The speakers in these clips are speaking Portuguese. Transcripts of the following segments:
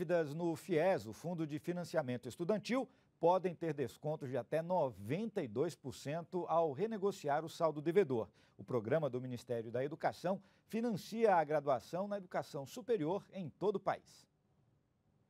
Dívidas no FIES, o Fundo de Financiamento Estudantil, podem ter descontos de até 92% ao renegociar o saldo devedor. O programa do Ministério da Educação financia a graduação na educação superior em todo o país.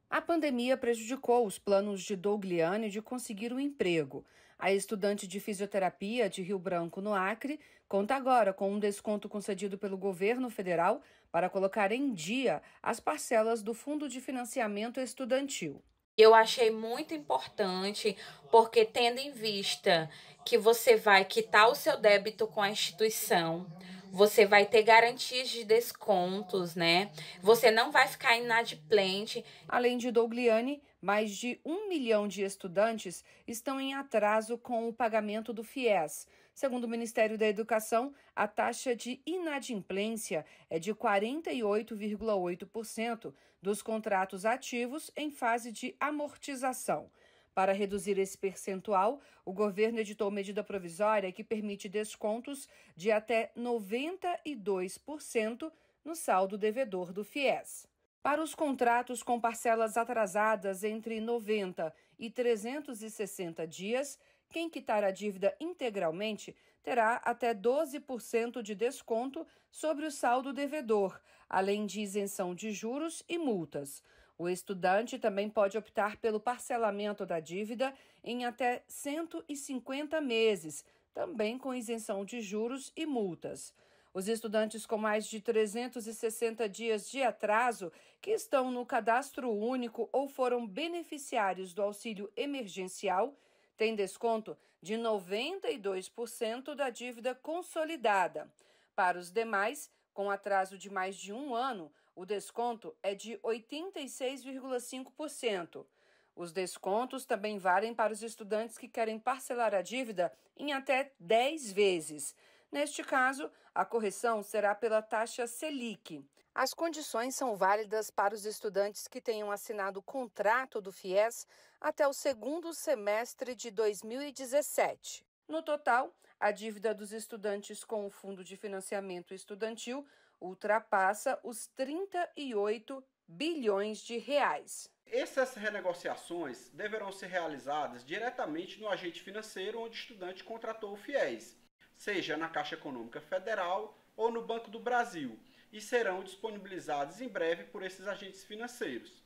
A pandemia prejudicou os planos de Dougliani de conseguir um emprego. A estudante de fisioterapia de Rio Branco, no Acre, conta agora com um desconto concedido pelo governo federal para colocar em dia as parcelas do Fundo de Financiamento Estudantil. Eu achei muito importante, porque tendo em vista que você vai quitar o seu débito com a instituição, você vai ter garantias de descontos, né? Você não vai ficar inadimplente. Além de Dougliani, mais de um milhão de estudantes estão em atraso com o pagamento do FIES. Segundo o Ministério da Educação, a taxa de inadimplência é de 48,8% dos contratos ativos em fase de amortização. Para reduzir esse percentual, o governo editou medida provisória que permite descontos de até 92% no saldo devedor do FIES. Para os contratos com parcelas atrasadas entre 90 e 360 dias, quem quitar a dívida integralmente terá até 12% de desconto sobre o saldo devedor, além de isenção de juros e multas. O estudante também pode optar pelo parcelamento da dívida em até 150 meses, também com isenção de juros e multas. Os estudantes com mais de 360 dias de atraso, que estão no cadastro único ou foram beneficiários do auxílio emergencial, têm desconto de 92% da dívida consolidada. Para os demais, com atraso de mais de um ano, o desconto é de 86,5%. Os descontos também valem para os estudantes que querem parcelar a dívida em até 10 vezes. Neste caso, a correção será pela taxa Selic. As condições são válidas para os estudantes que tenham assinado o contrato do FIES até o segundo semestre de 2017. No total, a dívida dos estudantes com o Fundo de Financiamento Estudantil ultrapassa os 38 bilhões de reais. Essas renegociações deverão ser realizadas diretamente no agente financeiro onde o estudante contratou o FIES seja na Caixa Econômica Federal ou no Banco do Brasil, e serão disponibilizados em breve por esses agentes financeiros.